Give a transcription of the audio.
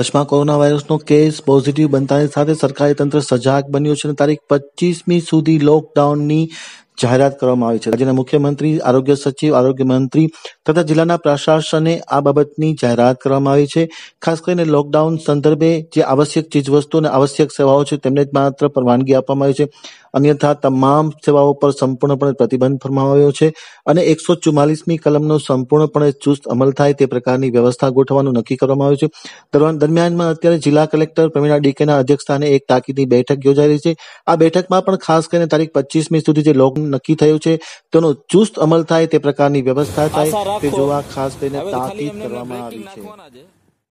કચ્છમાં કોરોના વાયરસનો case positive બનતાની સાથે સરકારી તંત્ર સજાગ બન્યું છે અને તારીખ પચીસમી સુધી લોકડાઉનની જાહેરાત કરવામાં આવી છે રાજ્યના મુખ્યમંત્રી આરોગ્ય સચિવ આરોગ્ય મંત્રી તથા જિલ્લાના પ્રશાસને આ બાબતની જાહેરાત કરવામાં આવી છે ખાસ કરીને લોકડાઉન સંદર્ભે જે આવશ્યક ચીજવસ્તુ અને આવશ્યક સેવાઓ છે તેમને જ માત્ર પરવાનગી આપવામાં આવી છે અન્યથા તમામ સેવાઓ પર સંપૂર્ણપણે પ્રતિબંધ ફરમાવ્યો આવ્યો છે અને એકસો ચુમ્માલીસમી કલમનો સંપૂર્ણપણે ચુસ્ત અમલ થાય તે પ્રકારની વ્યવસ્થા ગોઠવવાનું નક્કી કરવામાં આવ્યું છે દરમિયાનમાં અત્યારે જિલ્લા કલેક્ટર પ્રવીણા ડીકેના અધ્યક્ષસ્થાને એક તાકીદની બેઠક યોજાઈ રહી છે આ બેઠકમાં પણ ખાસ કરીને તારીખ પચીસમી સુધી જે લોક નક્કી થયું છે તેનો ચુસ્ત અમલ થાય તે પ્રકારની વ્યવસ્થા થાય તે જોવા ખાસ કરીને તાકીદ કરવામાં આવી છે